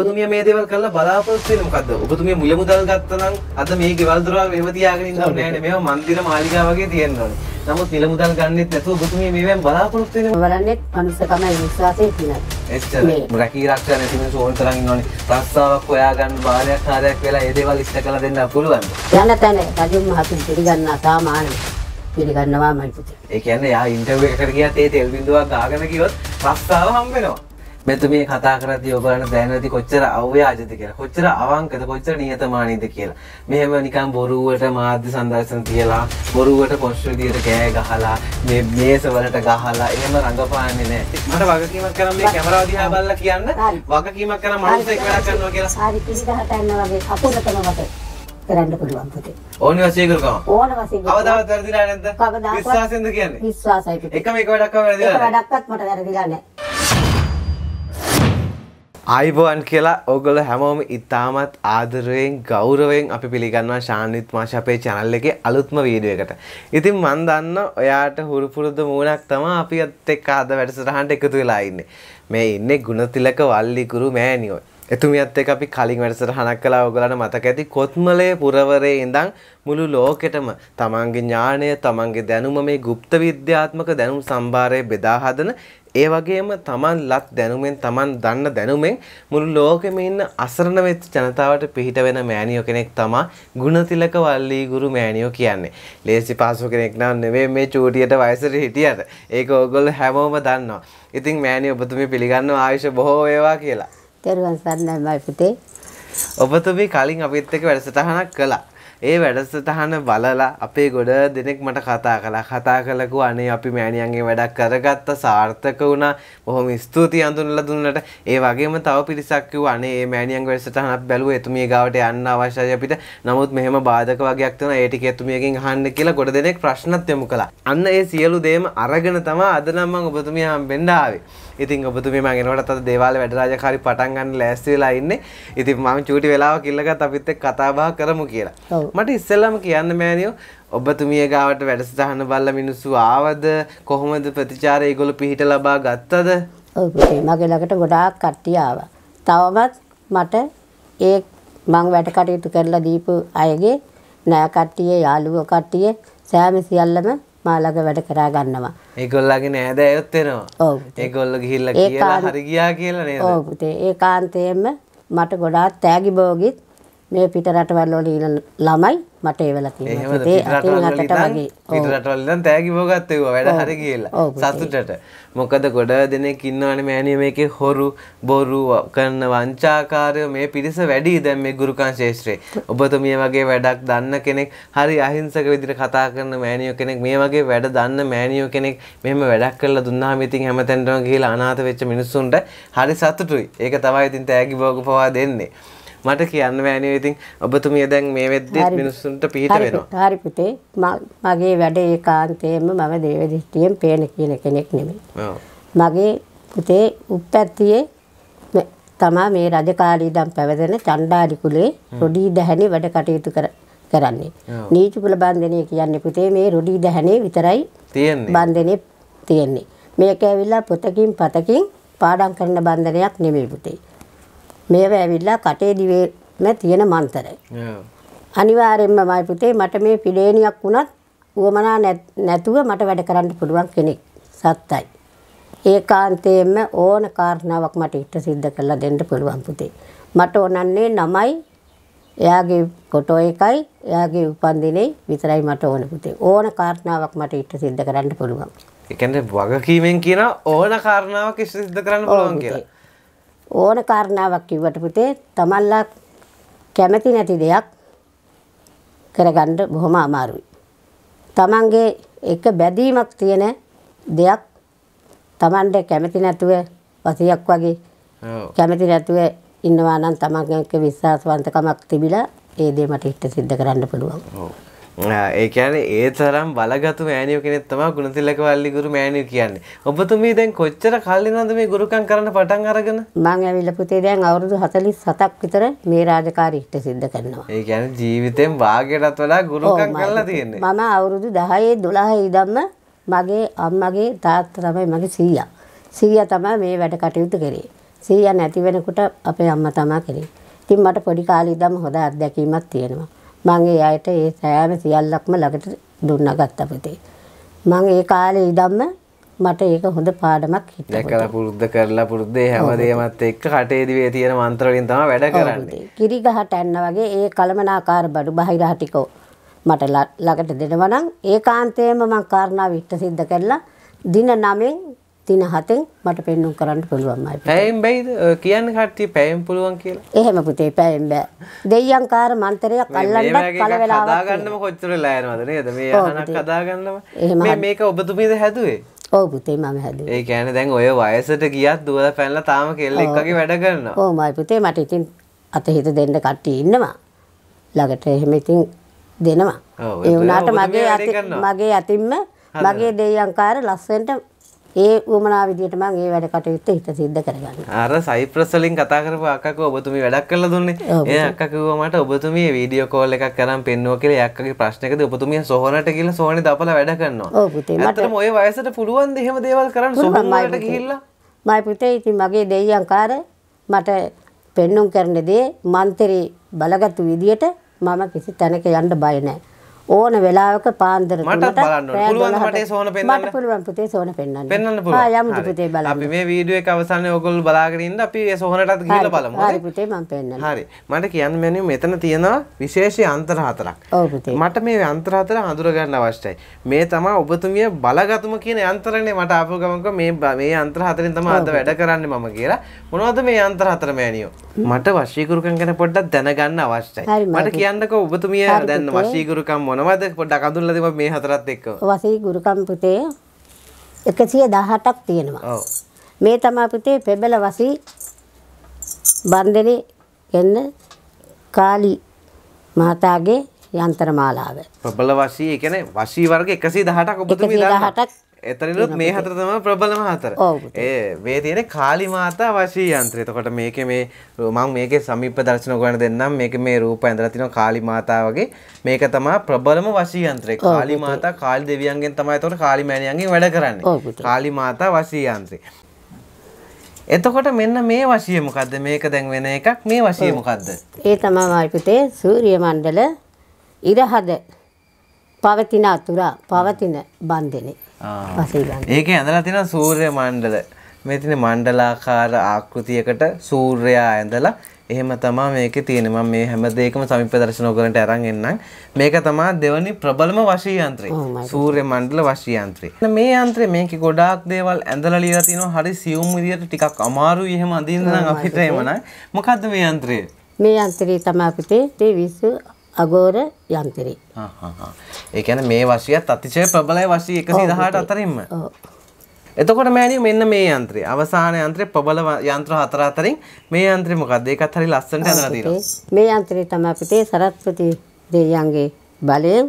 ඔබතුමිය මේ දේවල් කරලා බලාපොරොත්තු වෙන්නේ මොකද්ද? ඔබතුමිය මුල මුදල් ගත්තා නම් අද මේ ගෙවල් දොරවල් මේව තියාගෙන ඉන්නව නෑ නේ. මේවා මන්දිර මාලිගා වගේ තියෙනවනේ. නමුත් මිල මුදල් ගන්නෙත් නැතුව ඔබතුමිය මේවෙන් බලාපොරොත්තු වෙන්නේ බලන්නේත් මනුස්සකම විශ්වාසයෙන් තියෙනවා. එච්චර. රැකී ආරක්ෂා නැති මිනිස්සු ඕන තරම් ඉන්නවනේ. රස්සාවක් හොයාගන්න බාරයක් කාර්යයක් වෙලා ඒ දේවල් ඉෂ්ට කරලා දෙන්න පුළුවන්. යන්න තැන රජු මහතුන් පිළිගන්නා සාමාන්‍ය පිළිගන්නවා මම හිතුවා. ඒ කියන්නේ යා ඉන්ටර්වියු එකකට ගියත් ඒ තෙල් බින්දුවක් ගාගෙන ගියොත් රස්සාව හම්බ වෙනවා. මෙතුමිය කතා කරද්දී ඔයගලන්ට දැනෙන්නේ නැති කොච්චර අව්‍යාජද කියලා. කොච්චර අවංකද, කොච්චර නියතමානීද කියලා. මෙහෙම නිකන් බොරුවට මාධ්‍ය සංදර්ශන තියලා, බොරුවට කොස්ටු විදියට කෑ ගහලා, මේ මේස වලට ගහලා එහෙම රඟපාන්නේ නැහැ. මට වගකීමක් කරන් මේ කැමරාව දිහා බලලා කියන්න වගකීමක් කරන් මනුස්සයෙක් වැඩ කරනවා කියලා. හරි 30000 යන වගේ කපුරතම වගේ. කරන්න පුළුවන් පුතේ. ඕන වශයෙන් කරකම. ඕන වශයෙන්. කවදාවත් වැරදිලා නැද්ද? කවදාවත්. විශ්වාසෙන්ද කියන්නේ? විශ්වාසයි පුතේ. එකම එක වැඩක්ම වැරදිලා නැහැ. එක වැඩක්වත් මට වැරදිලා නැහැ. අයිබෝන් කියලා ඔගොල හැමෝම ඉතාමත් ආදරුවෙන් ගෞරවෙන් අපි පිළිගන්නවා ශානිත් මාශ අපේ චැනල් එකේ අලුත්ම වීඩියෝ එකට. ඉතින් මන් දන්න ඔයාට හුරු පුරුදු මූණක් තමයි අපි අත් එක්ක අද වැඩසටහනට එකතු වෙලා ඉන්නේ. මේ ඉන්නේ ගුණතිලක වල්ලිකුරු මෑණියෝ. එතුමියත් එක්ක අපි කලින් වැඩසටහනක් කළා ඔයගලන්ට මතක ඇති කොත්මලේ පුරවරේ ඉඳන් මුළු ලෝකෙටම තමන්ගේ ඥාණය තමන්ගේ දැනුම මේ গুপ্ত විද්‍යාත්මක දැනුම් සම්භාරයේ බෙදා හදන ඒ වගේම තමන් ලත් දැනුමෙන් තමන් දන්න දැනුමෙන් මුළු ලෝකෙම ඉන්න අසරණ වෙච්ච ජනතාවට පිහිට වෙන මෑණියෝ කෙනෙක් තමා ගුණතිලක වල්ලී ගුරු මෑණියෝ කියන්නේ. ලේසි පාසු කෙනෙක් නම් නෙවෙයි මේ චූටියට වයසට හිටියට. ඒක ඕගොල්ලෝ හැමෝම දන්නවා. ඉතින් මෑණියෝ ඔබතුමී පිළිගන්නව ආයුෂ බොහෝ වේවා කියලා. තෙරුවන් සරණයි පුතේ. ඔබතුමී කලින් අපිත් එක්ක වැඩසටහනක් කළා. ඒ වැඩසටහන බලලා අපේ ගොඩ දෙනෙක් මට කතා කළා. කතා කළකෝ අනේ අපි මෑණියන්ගේ වැඩක් කරගත්ත සාර්ථක වුණා. බොහොම ස්තුතියි අඳුනලා දුන්නට. ඒ වගේම තව පිරිසක් කිව්වා අනේ මේ මෑණියන්ගේ වැඩසටහන අපි බැලුවා එතුමිය ගාවට යන්න අවශ්‍යයි අපිට. නමුත් මෙහෙම බාධක වගේක් තියෙනවා. ඒ ටික එතුමියගෙන් අහන්න කියලා ගොඩ දෙනෙක් ප්‍රශ්නත් යොමු කළා. අන්න ඒ සියලු දේම අරගෙන තමයි අද නම් මම ඔබතුමිය හම්බෙන්න ආවේ. ඉතින් ඔබතුමේ මම එනකොට අද දේවාල වැඩරාජකාරී පටන් ගන්න ලෑස්ති වෙලා ඉන්නේ. ඉතින් මම චූටි වෙලාවක් ඉල්ලගත් අපිත් එක්ක කතා බහ කරමු කියලා. මට ඉස්සෙල්ලාම කියන්න මෑනියෝ ඔබතුමිය ගාවට වැඩසටහන බල්ල මිනිස්සු ආවද කොහොමද ප්‍රතිචාර ඒගොල්ල පිහිට ලබා ගත්තද? ඔව් පුතේ මගේ ළඟට ගොඩාක් කට්ටිය ආවා. තවමත් මට ඒ මං වැඩ කටයුතු කරලා දීපු අයගේ නෑ කට්ටිය, යාළුවෝ කට්ටිය සෑම සියල්ලම මාළඟ වැඩ කරා ගන්නවා. ඒගොල්ලගේ නෑද ඇයොත් වෙනවා. ඔව්. ඒගොල්ලෝ ගිහිල්ලා කියලා හරි ගියා කියලා නේද? ඔව් පුතේ. ඒ කාන්තේම මට ගොඩාක් තෑගි බෝගිත් මේ පිට රටවල් වල ඉන්න ළමයි මට ඒ වෙලා තියෙනවා. ඒ අතින් අතට වගේ. පිට රටවල් ඉඳන් තෑගි බෝගත් ඒවා වැඩ හරි කියලා. සතුටට. මොකද ගොඩ දෙනෙක් ඉන්නවනේ මෑණියෝ මේකේ හොරු බොරු කරන වංචාකාරයෝ මේ පිරිස වැඩි දැන් මේ ගුරුකම් ශේෂ්ත්‍රේ. ඔබතුමිය වගේ වැඩක් දන්න කෙනෙක් හරි අහිංසක විදිහට කතා කරන මෑණියෝ කෙනෙක් මේ වගේ වැඩ දන්න මෑණියෝ කෙනෙක් මෙහෙම වැඩක් කරලා දුන්නාම ඉතින් හැමතැනටම ගිහිලා අනාථ වෙච්ච මිනිස්සුන්ට හරි සතුටුයි. ඒක තමයි ඉතින් තෑගි බෝග පවා දෙන්නේ. මට කියන්න බෑනේ ඉතින් ඔබතුමිය දැන් මේ වෙද්දි මිනිස්සුන්ට පිහිට වෙනවා. හරි පුතේ මගේ වැඩේ ඒකාන්තයෙන්ම මම දේවදිෂ්ටියෙන් පේන කියන කෙනෙක් නෙමෙයි. මගේ පුතේ උප්පැත්තියේ තමා මේ රජකාලී දම් පැවදෙන චණ්ඩාරි කුලේ රොඩී දැහැනේ වැඩ කටයුතු කර කරන්නේ. නීච කුල බන්ධනය කියන්නේ පුතේ මේ රොඩී දැහැනේ විතරයි තියෙන්නේ. බන්ධනේ තියෙන්නේ. මේක ඇවිල්ලා පොතකින් පතකින් පාඩම් කරන බන්ධනයක් නෙමෙයි පුතේ. මේව ඇවිල්ලා කටේ දිවේම තියෙන මන්තරයි. අනිවාර්යෙන්ම මයි පුතේ මට මේ පිළේනියක් වුණත් වුවමනා නැතුව මට වැඩ කරන්න පුළුවන් කෙනෙක් සත්තයි. ඒ කාන්තයෙන්ම ඕන කාරණාවක් මට ඉට සිද්ධ කරලා දෙන්න පුළුවන් පුතේ. මට ඕනන්නේ නමයි එයාගේ පොටෝ එකයි එයාගේ උපන්දිනේ විතරයි මට ඕන පුතේ. ඕන කාරණාවක් මට ඉට සිද්ධ කරන්න පුළුවන්. එකන වගකීමෙන් කියන ඕන කාරණාවක් ඉට සිද්ධ කරන්න පුළුවන් කියලා. ඕන කාරණාවක් කිව්වට පුතේ තමන්ලා කැමති නැති දෙයක් කරගන්න බොහොම අමාරුයි. තමන්ගේ එක බැඳීමක් තියෙන දෙයක් තමන්ට කැමති නැතුව වසියක් වගේ කැමති නැතුව ඉන්නවා නම් තමන්ගේ විශ්වාසවන්තකමක් තිබිලා ඒ දේ මට හිත සිද්ධ කරන්න පුළුවන්. ඒකැන ඒ තරම් බලගතු මෑනියෝ කෙනෙත් තමා ගුණතිලක වල්ලිගුරු මෑනිය කියන්නේ ඔබතුමී දැන් කොච්චර කල්ලි නොද මේ ගුරුකම් කරන්න පටන් අරගෙන මං ඇවිල්ල පුතේ දැන් අවුරුදු හතලිස් සතක් විතර මේ රාජකාරී ඉෂ්ට සිද්ධ කරනවා ඒ කියන්නේ ජීවිතෙන් වාගයටත් වඩා ගුරුකම් කරලා තියෙන්නේ මම අවුරුදු 10 12 ඉඳන්ම මගේ අම්මගේ තාත්තා තමයි මගේ සීයා සීයා තමයි මේ වැඩ කටයුතු කරේ සීයා නැති වෙනකොට අපේ අම්මා තමයි කරේ ඉතින් මට පොඩි කාලේ ඉඳන්ම හොඳ අත්දැකීමක් තියෙනවා මං ඒ අයට ඒ සෑම සියල්ලක්ම ළඟට දුන්නා ගත්තා පුතේ. මං ඒ කාලේ ඉඳන්ම මට ඒක හොඳ පාඩමක් හිට දැකල පුරුද්ධ කරලා පුරුද්දේ හැමදේමත් එක්ක කටේදිවේ තියෙන මන්ත්‍රලින් තම වැඩ කරන්නේ කිරිගහට ඇන්න වගේ ඒ කළමනාකාර බඩු බහිරහටිකෝ මට ළඟට දෙනවනම් ඒ කාන්තයම මං කාරණාව විට්ට සිද්ධ කරලා දින නමෙන් දින හතෙන් මට පෙන්නුම් කරන්න පුළුවන්මයි. පැයෙන් බැයිද? කියන්න කට්ටිය පැයෙන් පුළුවන් කියලා. එහෙම පුතේ පැයෙන් බෑ. දෙයියන් කාර මන්තරයක් අල්ලන්නත් පළ වෙලාවක්. හදාගන්නම කොච්චර ලෑනවද නේද? මේ අහනක් හදාගන්නම. මේ මේක ඔබතුමීද හැදුවේ? ඔව් පුතේ මම හැදුවේ. ඒ කියන්නේ දැන් ඔය වයසට ගියත් දුවලා පැනලා තාම කෙල්ලෙක් වගේ වැඩ කරනවා. ඔව් මයි පුතේ මට ඉතින් අත හිත දෙන්න කට්ටිය ඉන්නවා. ළඟට එහෙම ඉතින් දෙනවා. ඒ වුණාට මගේ මගේ අතින්ම මගේ දෙයියන් කාර ලස්සෙන්ට ඒ වුමනා විදිහට මම ඒ වැඩ කටයුත්ත හිත සිද්ධ කරගන්නවා. අර සයිප්‍රස් වලින් කතා කරපු අක්කක ඔබතුමී වැඩක් කරලා දුන්නේ. ඒ අක්ක කිව්වා මට ඔබතුමී වීඩියෝ කෝල් එකක් කරන් පෙන්නුවා කියලා ඒ අක්කගේ ප්‍රශ්නයකදී ඔබතුමී සොහොනට ගිහලා සොහොනේ දපලා වැඩ කරනවා. ඔව් පුතේ මට ඇත්තටම ওই වයසට පුළුවන් ද එහෙම දේවල් කරන්න සොහොනට ගිහිල්ලා? මයි පුතේ ඉතින් මගේ දෙයියන් කාර මට පෙන්නුම් කරන දේ මන්තරේ බලගත් විදියට මම කිසි තැනක යන්න බය නැහැ. ඕන වෙලාවක පාන්දර මට බලන්න පුළුවන් මට සෝන පෙන්වන්න මට පුළුවන් පුතේ සෝන පෙන්වන්න පෙන්වන්න පුළුවන් ආ යමු පුතේ බලන්න අපි මේ වීඩියෝ එක අවසානයේ ඔයගොල්ලෝ බලාගෙන ඉන්න අපි ඒ සෝහනටත් ගිහිල්ලා බලමු හරි පුතේ මම පෙන්වන්න හරි මට කියන්න මෙනු මෙතන තියෙනවා විශේෂ අන්තර හතරක් ඔව් පුතේ මට මේ අන්තර හතර හඳුර ගන්න අවශ්‍යයි මේ තමයි ඔබතුමිය බලගතුම කියන යන්ත්‍රනේ මට ආපු ගමන්ක මේ මේ අන්තර හතරෙන් තමයි අද වැඩ කරන්නේ මම කියලා මොනවද මේ අන්තර හතර මෑණියෝ මට වශීකරුකම් ගැන පොඩ්ඩක් දැනගන්න අවශ්‍යයි මට කියන්නකෝ ඔබතුමිය දැන් වශීකරුකම් මොනවද පොඩ්ඩක් අඳුල්ලා දෙමු මේ හතරත් එක්ක. වසී ගුරුකම් පුතේ 118ක් තියෙනවා. මේ තමයි පුතේ පෙබල වසී බන්දනේ එන්න කාලි මහතාගේ යන්ත්‍රමාලාව. ප්‍රබල වශී ඒ කියන්නේ වශී වර්ග 118ක් ඔබතුමී දානවා. 118ක් එතනලුත් මේ හතර තම ප්‍රබලම හතර ඒ මේ තියෙන කාලි මාතා වශී යන්ත්‍රය එතකොට මේක මේ මම මේකේ සමීප දර්ශන ගොඩන දෙන්නම් මේක මේ රූප ඇඳලා තියෙන කාලි මාතා වගේ මේක තමයි ප්‍රබලම වශී යන්ත්‍රය කාලි මාතා කාලි දෙවියන්ගෙන් තමයි එතකොට කාලි මෑණියන්ගෙන් වැඩ කරන්නේ කාලි මාතා වශී යන්ත්‍රය එතකොට මෙන්න මේ වශී මොකද්ද මේක දැන් වෙන එකක් මේ වශී මොකද්ද ඒ තමයි මාල්පිතේ සූර්ය මණ්ඩල ඉරහද පවතින අතුරා පවතින බන්ධනේ ඒක ඇඳලා තියෙන සූර්ය මණ්ඩල. මේ තියෙන මණ්ඩලාකාර ආකෘතියකට සූර්යයා ඇඳලා එහෙම තමයි මේකේ තියෙන්නේ. මම මේ හැම දෙයකම සමීප දර්ශන උගලන්ට අරන් එන්නම්. මේක තමයි දෙවනි ප්‍රබලම වශී යන්ත්‍රය. සූර්ය මණ්ඩල වශී යන්ත්‍රය. මේ යන්ත්‍රය මේකේ ගොඩාක් දේවල් ඇඳලා ලියලා තිනවා. හරි සියුම් විදියට ටිකක් අමාරුයි එහෙම අඳින්න නම් අපිට එමනම්. මොකද්ද මේ යන්ත්‍රය? මේ යන්ත්‍රය තමයි අපිට 20 අගෝර යන්තරේ ඒකැන මේ වශයත් අතිශය ප්‍රබලයි වශී එකසි දහට අතරින්ම එතකොට මෑනිය මෙන්න මේ යන්ත්‍රය අවසාන යන්ත්‍රය ප්‍රබල යන්ත්‍ර හතර අතරින් මේ යන්ත්‍රය මොකක්ද ඒකත් හරි ලස්සනට හදලා තියෙනවා මේ යන්ත්‍රය තමයි අපිට සරත්පති දෙවියන්ගේ බලයෙන්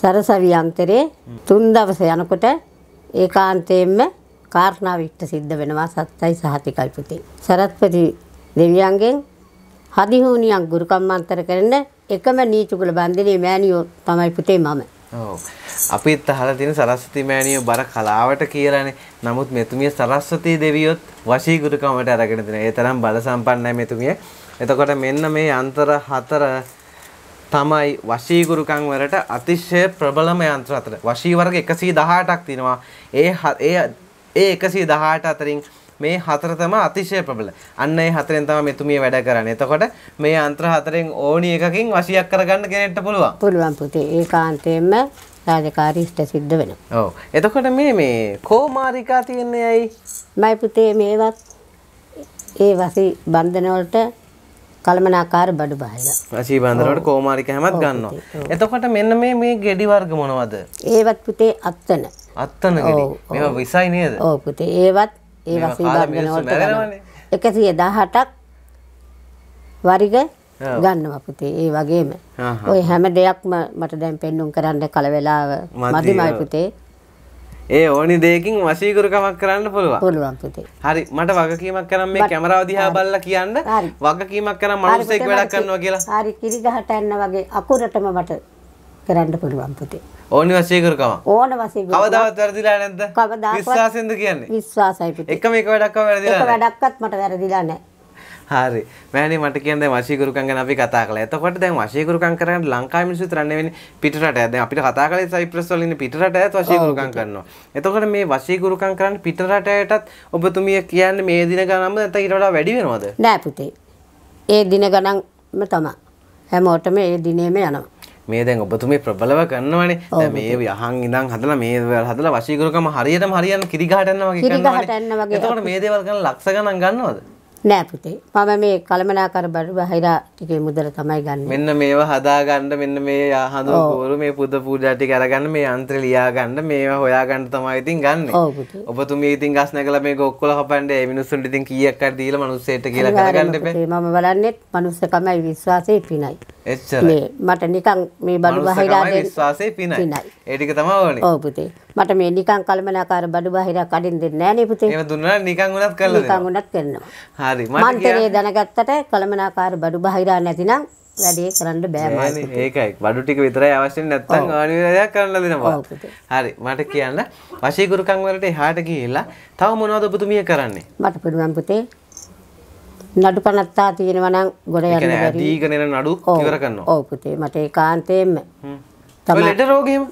සරසවි යන්ත්‍රයේ තුන් දවස යනකොට ඒකාන්තයෙන්ම කාරණාව ඉෂ්ට සිද්ධ වෙනවා සත්‍යයි සහතිකයි පුතේ සරත්පති දෙවියන්ගෙන් හදිහූනියක් ගුරුකම්මන්තර කරන එකම නීචුකුල බන්ධනයේ මෑණියෝ තමයි පුතේ මම. ඔව්. අපිත් අහලා තියෙන සරස්වති මෑණියෝ බර කලාවට කියලානේ. නමුත් මෙතුමිය සරස්වති දෙවියොත් වශී ගුරුකමට අරගෙන දෙන. ඒ තරම් බල සම්පන්නයි මෙතුමිය. එතකොට මෙන්න මේ අන්තර හතර තමයි වශී ගුරුකම් වලට අතිශය ප්‍රබලම යන්ත්‍ර අතර. වශී වර්ග 118ක් තියෙනවා. ඒ ඒ ඒ 118 අතරින් මේ හතර තමයි අතිශය ප්‍රබල. අන්න ඒ හතරෙන් තමයි මෙතුමිය වැඩ කරන්නේ. එතකොට මේ යන්ත්‍ර හතරෙන් ඕනි එකකින් වශියක් කරගන්න කෙනෙක්ට පුළුවන්. පුළුවන් පුතේ. ඒකාන්තයෙන්ම රාජකාරී ඉෂ්ට සිද්ධ වෙනවා. ඔව්. එතකොට මේ මේ කෝමාරිකා තියන්නේ ඇයි? මයි පුතේ මේවත් ඒ වසී බන්ධන වලට කළමනාකාර බඩු බහලා. වශී බන්ධනවලට කෝමාරික හැමත් ගන්නවා. එතකොට මෙන්න මේ මේ ගෙඩි වර්ග මොනවද? ඒවත් පුතේ අත්තන. අත්තන ගෙඩි. මේවා විසයි නේද? ඔව් පුතේ. ඒවත් ඒ වසීභාගන වලට එකසිය දහටක් වරිග ගන්නවා පුතේ ඒ වගේම ඔය හැම දෙයක්ම මට දැන් පෙන්නුම් කරන්න කල වෙලාව මදිමයි පුතේ ඒ ඕනි දෙයකින් වශීකරකමක් කරන්න පුළුවන් පුළුවන් පුතේ හරි මට වගකීමක් කරන් මේ කැමරාව දිහා බලලා කියන්න වගකීමක් කරන් මනුස්සයෙක් වැඩක් කරනවා කියලා හරි කිරි ගහට යන්න වගේ අකුරටම මට කරන්න පුළුවන් පුතේ ඕනි වශයෙන් කරකම. ඕන වශයෙන්. කවදාවත් වැරදිලා නැද්ද? කවදාවත්. විශ්වාසෙන්ද කියන්නේ? විශ්වාසයි පුතේ. එකම එක වැඩක්ම වැරදිලා නැහැ. එක වැඩක්වත් මට වැරදිලා නැහැ. හරි මෑනේ මට කියන්නේ දැන් වශීගුරුකම් ගැන අපි කතා කළා. එතකොට දැන් වශීගුරුකම් කරන්නේ ලංකාවේ මිනිස්සු විතර නෙවෙයි පිටරට. දැන් අපිට කතා කළේ සයිප්‍රස් වල ඉන්න පිටරටයත් වශීගුරුකම් කරනවා. එතකොට මේ වශීගුරුකම් කරන්නේ පිටරටයටත් ඔබතුමිය කියන්නේ මේ දින ගණන්ම නැත්නම් ඊට වඩා වැඩි වෙනවද? නෑ පුතේ. ඒ දින ගණන්ම තමයි. හැමෝටම ඒ දිනේම යනවා. මේ දැන් ඔබතුමේ ප්‍රබලව කරනවනේ මේ යහන් ඉඳන් හදලා මේ දේවල් හදලා වශීකරකම හරියටම හරියන්න කිරි ගහට යනවා වගේ කරනවනේ එතකොට මේ දේවල් කරන ලක්ෂ ගණන් ගන්නවද නෑ පුතේ මම මේ කළමනාකර බඩු බහිරා ටිකේ මුදල තමයි ගන්න මෙන්න මේවා හදාගන්න මෙන්න මේ හඳුන කෝරු මේ පුද පූජා ටික අරගන්න මේ යන්ත්‍රය ලියාගන්න මේවා හොයාගන්න තමයි ඉතින් ගන්න ඔබතුමිය ඉතින් ගස් නැගලා මේක ඔක්කොල කපන්න ඒ මිනිස්සුන්ට ඉතින් කීයක් හරි දීලා මිනිස්සෙට කියලා කරගන්න එපා මම බලන්නේ මිනිස්සකමයි විශ්වාසයේ පිනයි එච්චරයි. මට නිකන් මේ බඩු බහිරා දෙන්න විශ්වාසයේ පිනයි. ඒ ටික තමයි ඕනේ. ඔව් පුතේ. මට මේ නිකන් කලමනාකාර බඩු බහිරා කඩින් දෙන්නේ නැහැ නේ පුතේ. එහෙම දුන්නා නිකන් උනත් කරලා දෙනවා. නිකන් උනත් කරනවා. හරි. මට කියන්නේ දැනගත්තට කලමනාකාර බඩු බහිරා නැතිනම් වැඩේ කරන්න බෑ ඒකයි බඩු ටික විතරයි අවශ්‍ය නැත්නම් අනිවාර්යයක් කරන්න දෙනවා. හරි මට කියන්න වශීගුරුකම් වලට එහාට ගිහිල්ලා තව මොනවද ඔබතුමිය කරන්නේ? මට පුළුවන් පුතේ නඩු පනත්තා තියෙනවා නම් ගොඩ යන්න බැරි. ඒ දීගෙන එන නඩු ඉවර කරනවා. ඔව් පුතේ මට ඒකාන්තයෙන්ම. තමයි ලෙඩ රෝගෙම.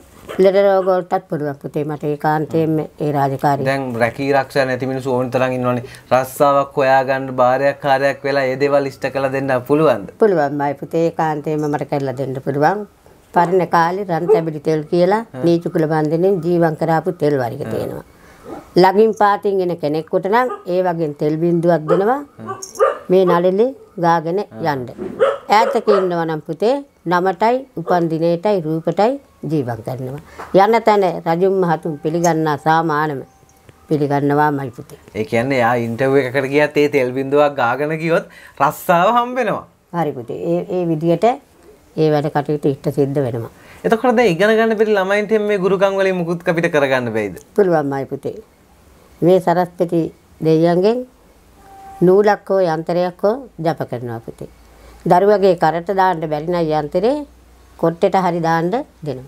ලෙඩ රෝග වලටත් පුළුවන් පුතේ මට ඒකාන්තයෙන්ම ඒ රාජකාරී. දැන් රැකී ආරක්ෂා නැති මිනිස්සු ඕන තරම් ඉන්නවනේ. රස්සාවක් හොයාගන්න බාරයක් කාර්යයක් වෙලා ඒ දේවල් ඉෂ්ට කරලා දෙන්න පුළුවන්ද? පුළුවන් මයි පුතේ ඒකාන්තයෙන්ම මට කරලා දෙන්න පුළුවන්. පරණ කාලේ රන් තැඹිලි තෙල් කියලා නීචු කුල බන්ධනෙන් ජීවම් කරාපු තෙල් වර්ග තියෙනවා. ළඟින් පාතින් එන කෙනෙකුට නම් ඒ වගේ තෙල් බින්දුවක් දෙනවා. මේ නළලේ ගාගෙන යන්න. ඈතක ඉන්නවා නම් පුතේ නමටයි උපන් දිනේටයි රූපටයි ජීවත් වෙනවා. යන තැන රජුම් මහතුන් පිළිගන්නා සාමානම පිළිගන්නවා මයි පුතේ. ඒ කියන්නේ යා ඉන්ටර්විව් එකකට ගියත් ඒ තෙල් බින්දුවක් ගාගෙන ගියොත් රස්සාව හම්බෙනවා. හරි පුතේ. ඒ ඒ විදියට ඒ වැඩ කටයුතු ඉෂ්ට සිද්ධ වෙනවා. එතකොට දැන් ඉගෙන ගන්න පිළි ළමයින්ට මේ ගුරුකම් වලින් මුකුත් අපිට කරගන්න බැයිද? පුළුවන් මයි පුතේ. මේ සරස්පති දෙවියන්ගෙන් නූලක් හෝ යන්ත්‍රයක් හෝ ජප කරනවා පුතේ. දරුවගේ කරට දාන්න බැරි නම් යන්ත්‍රේ කොට්ටෙට හරි දාන්න දෙනවා.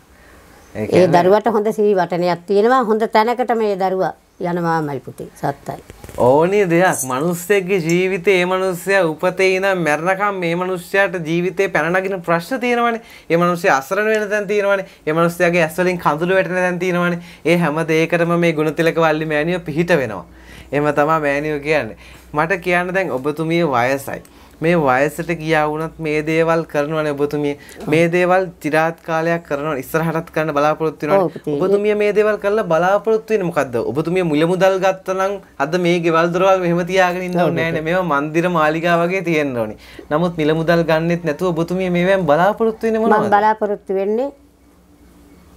ඒ දරුවට හොඳ සිහි වටනයක් තියෙනවා හොඳ තැනකට මේ දරුවා යනවාමයි පුතේ සත්තයි. ඕනේ දෙයක් මනුස්සයෙක්ගේ ජීවිතේ ඒ මනුස්සයා උපතේ ඉඳන් මැරෙනකම් මේ මනුස්සයාට ජීවිතේ පැන නගින ප්‍රශ්න තියෙනවනේ. ඒ මනුස්සයා අසරණ වෙන තැන තියෙනවනේ. ඒ මනුස්සයාගේ ඇස් වලින් කඳුළු වැටෙන තැන තියෙනවනේ. ඒ හැම දෙයකටම මේ ගුණතිලක වල්ලි මෑණියෝ පිහිට වෙනවා. එහෙම තමයි මෑණියෝ කියන්නේ. මට කියන්න දැන් ඔබතුමිය වයසයි. මේ වයසට ගියා වුණත් මේ දේවල් කරනවනේ ඔබතුමිය. මේ දේවල් চিරාත් කාලයක් කරනවා ඉස්සරහටත් කරන්න බලාපොරොත්තු වෙනවා. ඔබතුමිය මේ දේවල් කරලා බලාපොරොත්තු වෙන්නේ මොකද්ද? ඔබතුමිය මුල මුදල් ගත්තනම් අද මේ ගෙවල් දොරවල් මෙහෙම තියාගෙන ඉන්න ඕනේ නෑනේ. මේවා મંદિર මාලිගා වගේ තියෙන්න ඕනේ. නමුත් මිල මුදල් ගන්නෙත් නැතුව ඔබතුමිය මේවෙන් බලාපොරොත්තු වෙන්නේ මොනවද? මම බලාපොරොත්තු වෙන්නේ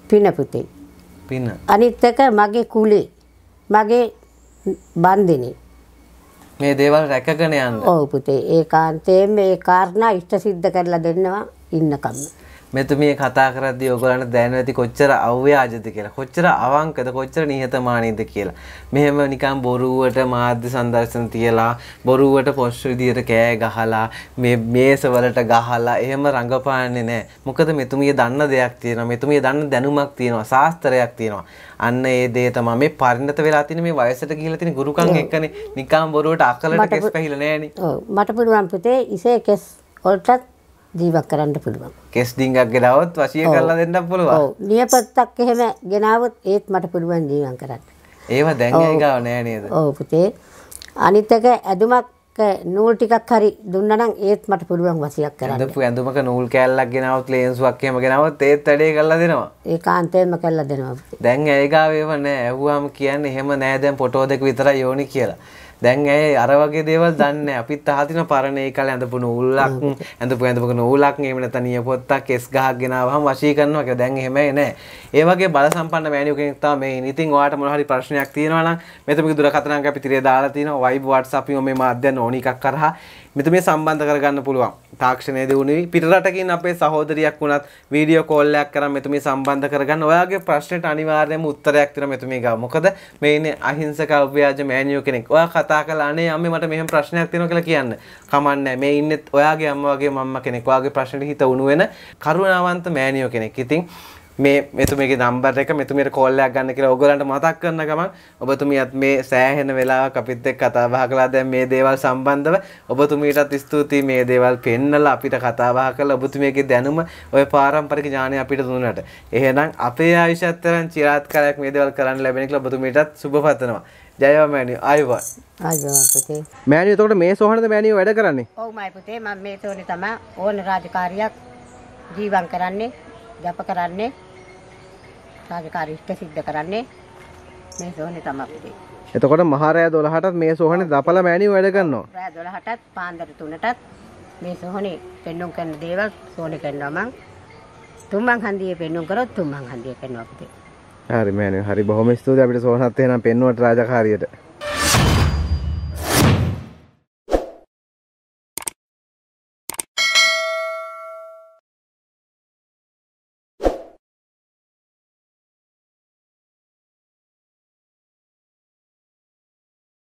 පින පුතේ. පින. අනිත් එක මගේ කුලේ. මගේ බන්දිනේ. මේ දේවල් රැකගෙන යන්න. ඔව් පුතේ. ඒ කාන්තේම මේ කාරණා ඉෂ්ට සිද්ධ කරලා දෙන්නවා ඉන්නකම්. මෙතුමිය කතා කරද්දී ඔයගලන්ට දැනෙන්න ඇති කොච්චර අව්‍යාජද කියලා. කොච්චර අවංකද කොච්චර නිහතමානීද කියලා. මෙහෙම නිකන් බොරුවට මාධ්‍ය සංදර්ශන තියලා බොරුවට පොස්ට් විදියට කෑ ගහලා මේ මේසවලට ගහලා එහෙම රඟපාන්නේ නැහැ. මොකද මෙතුමිය දන්න දෙයක් තියෙනවා. මෙතුමිය දන්න දැනුමක් තියෙනවා. ශාස්ත්‍රයක් තියෙනවා. අන්න ඒ දේ තමයි මේ පරිණත වෙලා තියෙන මේ වයසට ගිහිලා තියෙන ගුරුකම් එක්කනේ නිකන් බොරුවට අකලට කෙස් පැහිලා නැහනේ. ඔව් මට පුළුවන් පුතේ ඉසේ කෙස් වලටත් ජීවත් කරන්න පුළුවන්. කෙස් ඩිංගක් ගෙනවොත් වශීය කරලා දෙන්න පුළුවන්. ඔව්. නියපොත්තක් එහෙම ගෙනාවොත් ඒත් මට පුළුවන් ජීවත් කරන්න. ඒව දැන් ඇයිගාව නෑ නේද? ඔව් පුතේ. අනිත් එක ඇදුමක් නූල් ටිකක් හරි දුන්නා නම් ඒත් මට පුළුවන් වසියක් කරන්න. ඇඳපු ඇඳුමක නූල් කෑල්ලක් ගෙනාවොත් ලේන්සුවක් එහෙම ගෙනාවොත් ඒත් වැඩේ කරලා දෙනවා. ඒකාන්තයෙන්ම කරලා දෙනවා. දැන් ඇයිගාව ඒව නෑ. ඇහුවාම කියන්නේ එහෙම නෑ දැන් ෆොටෝ දෙක විතරයි යෝනි කියලා. දැන් ඇයි අර වගේ දේවල් දන්නේ අපිත් අහතින පරණ ඒ කාලේ ඇඳපු නූලක් ඇඳපු ඇඳපු නූලක් එහෙම නැත්නම් නිය පොත්තක් එස් ගහක් ගෙනාවහම වශී කරනවා කියලා දැන් එහෙමයි නෑ ඒ වගේ බල සම්පන්න මෑණියෝ කෙනෙක් තමයි මේ ඉතින් ඔයාලට මොන හරි ප්‍රශ්නයක් තියෙනවා නම් මෙතනක දුරකථනංක අපි තිරේ දාලා තිනවා vibe whatsapp මේ මාධ්‍යන ඕන එකක් කරහා මෙතන මේ සම්බන්ධ කරගන්න පුළුවන් තාක්ෂණය දියුණුවයි පිටරටකින් අපේ සහෝදරියක් වුණත් වීඩියෝ කෝල් එකක් කරන් මෙතුමි සම්බන්ධ කරගන්න ඔයාගේ ප්‍රශ්නෙට අනිවාර්යයෙන්ම උත්තරයක් දෙන මෙතුමි ගාව මොකද මේ ඉන්නේ අහිංසක අව්‍යාජ මෑණියෝ කෙනෙක් ඔයා කතා කතා කලානේ අම මට මෙහම ප්‍රශ්නයක් තියෙන කියලා කියන්න කමන්න මේ ඉන්නත් ඔයාගේ අම්මගේ මම්ම කෙනෙක් වගේ ප්‍රශ්නට හිත උණු වෙන කරුණාවන්ත මෑනියෝ කෙනෙක් ඉතින් මේ මෙතුමගේ නම්බර් එක මෙතුමට කොල්ලයක් ගන්න කියලා ඔගලන්ට මතක් කරන ගමන් ඔබතුමියත් මේ සෑහෙන වෙලා අපිත් එක්ක කතා බහ කළා දැන් මේ දේවල් සම්බන්ධව ඔබතුමීටත් ස්තුතියි මේ දේවල් පෙන්නලා අපිට කතා බහ කළා ඔබතුමියගේ දැනුම ওই පාරම්පරික ඥානය අපිට දුන්නට. එහෙනම් අපේ ආයුෂත් තරම් চিරාත් කාලයක් මේ දේවල් කරන්න ලැබෙන කියලා ඔබතුමීටත් සුබ පතනවා. ජයව මෑනිය අයවා ආජෝපතේ මෑනිය එතකොට මේ සෝහනද මෑනිය වැඩ කරන්නේ ඔව් මයි පුතේ මම මේ තෝනේ තමයි ඕන රාජකාරියක් ජීවම් කරන්නේ ජප කරන්නේ රාජකාරී ඉෂ්ට සිද්ධ කරන්නේ මේ සෝහනේ තමයි පුතේ එතකොට මහරෑ 12ටත් මේ සෝහනේ දපල මෑනිය වැඩ කරනවා රෑ 12ටත් පාන්දර 3ටත් මේ සෝහනේ පෙන්නුම් කරන දේවල් සෝහනේ කරනවා මං තුම්මං හන්දියේ පෙන්නුම් කරොත් තුම්මං හන්දිය කරනවා පුතේ හරි මෑනේ හරි බොහොම ස්තුතියි අපිට සෝනත් එහෙනම් පෙන්වුවට රාජකාරියට